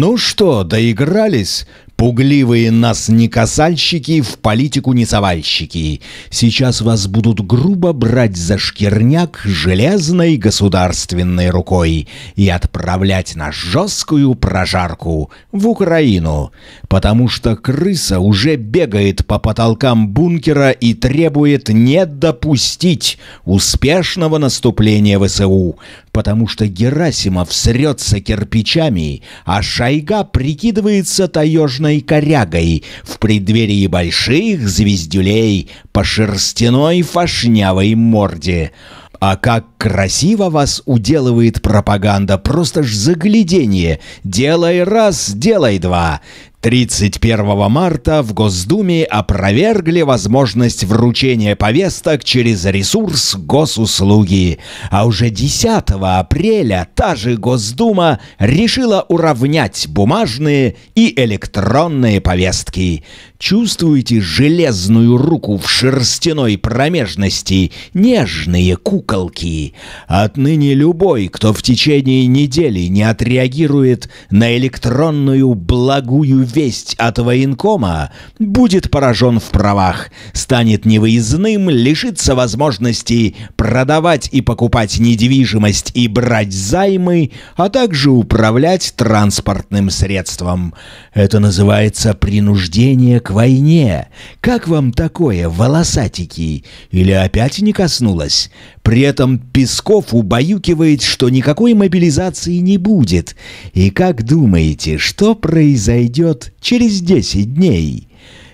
Ну что, доигрались? Пугливые нас не касальщики, в политику не совальщики. Сейчас вас будут грубо брать за шкирняк железной государственной рукой и отправлять на жесткую прожарку в Украину, потому что крыса уже бегает по потолкам бункера и требует не допустить успешного наступления ВСУ, потому что Герасимов срется кирпичами, а Шайга прикидывается таежной черной корягой в преддверии больших звездюлей по шерстяной фашнявой морде. А как красиво вас уделывает пропаганда, просто ж загляденье. Делай раз, делай два. 31 марта в Госдуме опровергли возможность вручения повесток через ресурс госуслуги, а уже 10 апреля та же Госдума решила уравнять бумажные и электронные повестки. Чувствуете железную руку в шерстяной промежности, нежные куколки? Отныне любой, кто в течение недели не отреагирует на электронную благую весть от военкома, будет поражен в правах, станет невыездным, лишится возможности продавать и покупать недвижимость и брать займы, а также управлять транспортным средством. Это называется принуждение к войне. Как вам такое, волосатики? Или опять не коснулось? При этом Песков убаюкивает, что никакой мобилизации не будет. И как думаете, что произойдет придет через 10 дней.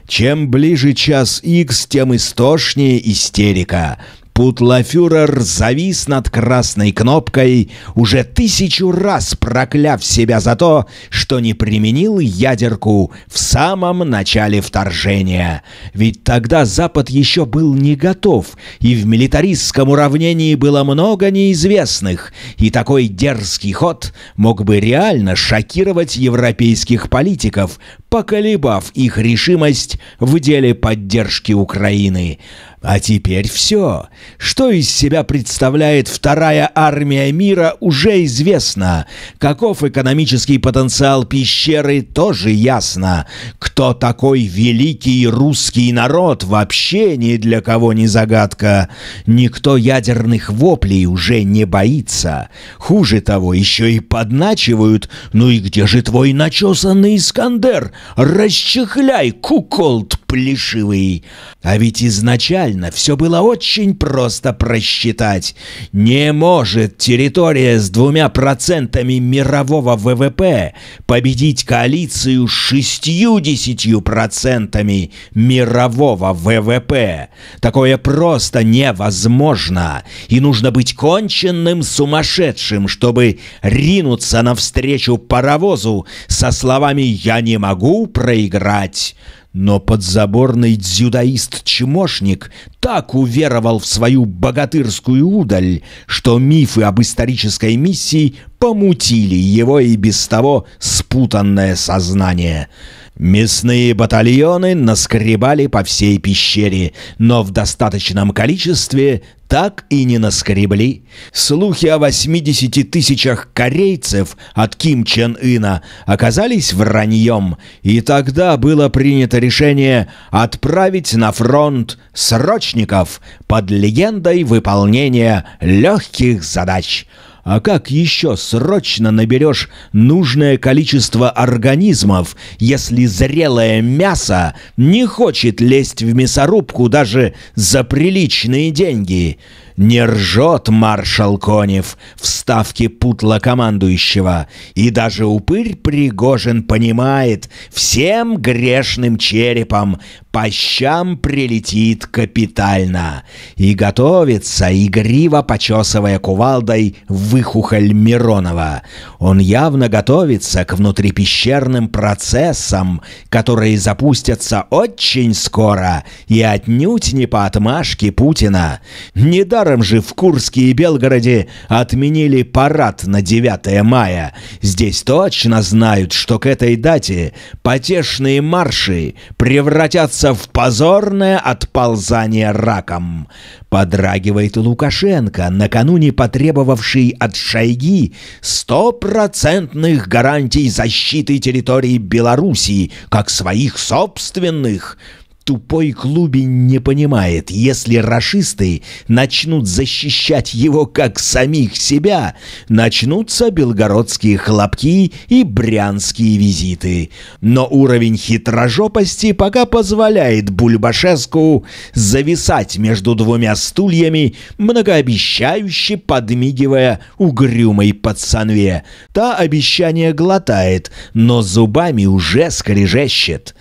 Чем ближе час X, тем истошнее истерика. Путлофюрер завис над красной кнопкой, уже тысячу раз прокляв себя за то, что не применил ядерку в самом начале вторжения. Ведь тогда Запад еще был не готов, и в милитаристском уравнении было много неизвестных, и такой дерзкий ход мог бы реально шокировать европейских политиков, поколебав их решимость в деле поддержки Украины. А теперь все. Что из себя представляет вторая армия мира, уже известно. Каков экономический потенциал пещеры, тоже ясно. Кто такой великий русский народ, вообще ни для кого не загадка. Никто ядерных воплей уже не боится. Хуже того, еще и подначивают. Ну и где же твой начесанный Искандер? Расчехляй, куколд плешивый. А ведь изначально реально, все было очень просто просчитать. Не может территория с двумя процентами мирового ВВП победить коалицию с десятью процентами мирового ВВП. Такое просто невозможно. И нужно быть конченным сумасшедшим, чтобы ринуться навстречу паровозу со словами «Я не могу проиграть». Но подзаборный дзюдоист-чмошник так уверовал в свою богатырскую удаль, что мифы об исторической миссии помутили его и без того спутанное сознание — Мясные батальоны наскребали по всей пещере, но в достаточном количестве так и не наскребли. Слухи о 80 тысячах корейцев от Ким Чен Ына оказались враньем, и тогда было принято решение отправить на фронт срочников под легендой выполнения легких задач – а как еще срочно наберешь нужное количество организмов, если зрелое мясо не хочет лезть в мясорубку даже за приличные деньги? не ржет маршал Конев в ставке путла командующего, и даже упырь Пригожин понимает, всем грешным черепом по щам прилетит капитально, и готовится, игриво почесывая кувалдой выхухоль Миронова. Он явно готовится к внутрипещерным процессам, которые запустятся очень скоро и отнюдь не по отмашке Путина. Не Недаром Недаром же в Курске и Белгороде отменили парад на 9 мая. Здесь точно знают, что к этой дате потешные марши превратятся в позорное отползание раком. Подрагивает Лукашенко, накануне потребовавший от Шойги стопроцентных гарантий защиты территории Белоруссии, как своих собственных – тупой Клубень не понимает, если рашисты начнут защищать его как самих себя, начнутся белгородские хлопки и брянские визиты. Но уровень хитрожопости пока позволяет Бульбашеску зависать между двумя стульями, многообещающе подмигивая угрюмой пацанве. Та обещание глотает, но зубами уже скрежещет.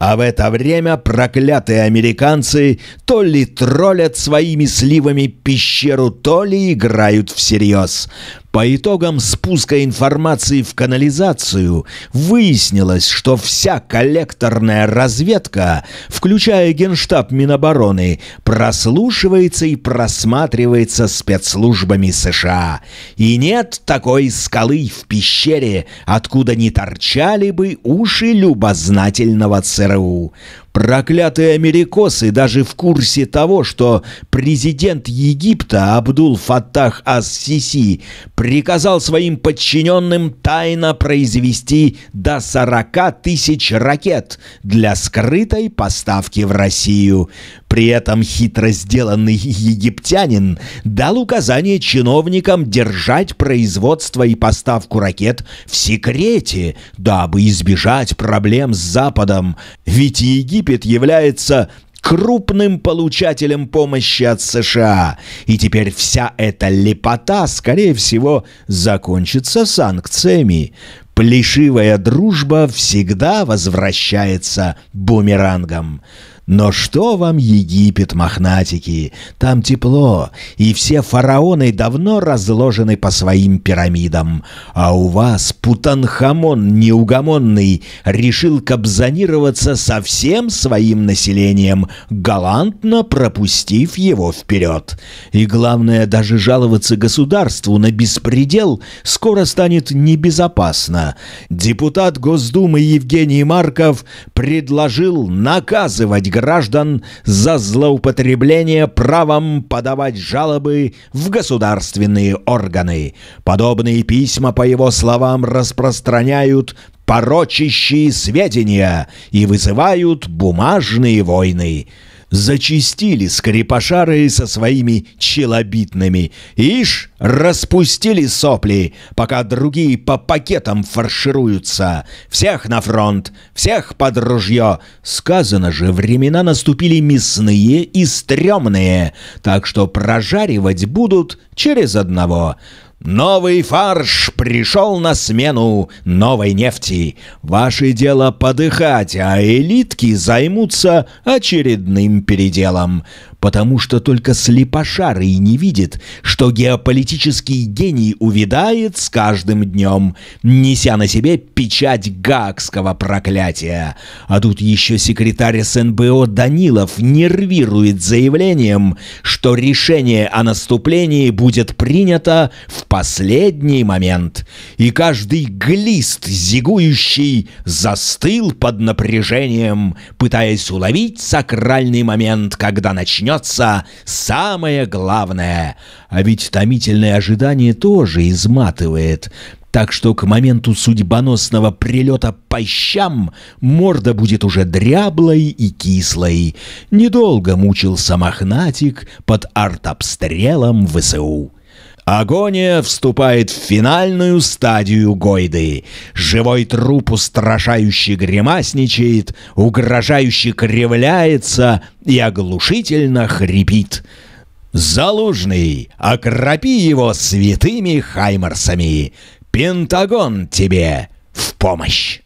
А в это время проклятые американцы то ли троллят своими сливами пещеру, то ли играют всерьез. По итогам спуска информации в канализацию выяснилось, что вся коллекторная разведка, включая Генштаб Минобороны, прослушивается и просматривается спецслужбами США. И нет такой скалы в пещере, откуда не торчали бы уши любознательного ЦРУ. Проклятые америкосы даже в курсе того, что президент Египта Абдул-Фаттах Ас-Сиси приказал своим подчиненным тайно произвести до 40 тысяч ракет для скрытой поставки в Россию. При этом хитро сделанный египтянин дал указание чиновникам держать производство и поставку ракет в секрете, дабы избежать проблем с Западом, ведь Египет является крупным получателем помощи от США. И теперь вся эта лепота, скорее всего, закончится санкциями. Плешивая дружба всегда возвращается бумерангом. Но что вам Египет, мохнатики? Там тепло, и все фараоны давно разложены по своим пирамидам. А у вас Путанхамон неугомонный решил кабзонироваться со всем своим населением, галантно пропустив его вперед. И главное, даже жаловаться государству на беспредел скоро станет небезопасно. Депутат Госдумы Евгений Марков предложил наказывать граждан за злоупотребление правом подавать жалобы в государственные органы. Подобные письма, по его словам, распространяют порочащие сведения и вызывают бумажные войны зачистили скрипошары со своими челобитными. Ишь, распустили сопли, пока другие по пакетам фаршируются. Всех на фронт, всех под ружье. Сказано же, времена наступили мясные и стрёмные, так что прожаривать будут через одного. Новый фарш пришел на смену новой нефти. Ваше дело подыхать, а элитки займутся очередным переделом потому что только слепошарый не видит, что геополитический гений увядает с каждым днем, неся на себе печать гагского проклятия. А тут еще секретарь СНБО Данилов нервирует заявлением, что решение о наступлении будет принято в последний момент. И каждый глист, зигующий, застыл под напряжением, пытаясь уловить сакральный момент, когда начнется начнется самое главное. А ведь томительное ожидание тоже изматывает. Так что к моменту судьбоносного прилета по щам морда будет уже дряблой и кислой. Недолго мучился мохнатик под артобстрелом ВСУ. Агония вступает в финальную стадию Гойды. Живой труп устрашающе гримасничает, угрожающе кривляется и оглушительно хрипит. «Залужный, окропи его святыми хаймарсами! Пентагон тебе в помощь!»